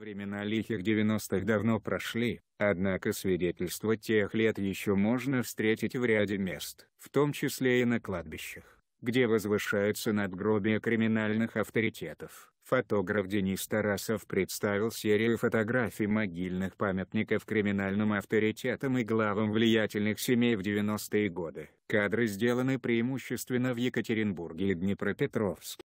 Времена лихих 90-х давно прошли, однако свидетельства тех лет еще можно встретить в ряде мест, в том числе и на кладбищах, где возвышаются надгробия криминальных авторитетов. Фотограф Денис Тарасов представил серию фотографий могильных памятников криминальным авторитетам и главам влиятельных семей в 90-е годы. Кадры сделаны преимущественно в Екатеринбурге и Днепропетровске.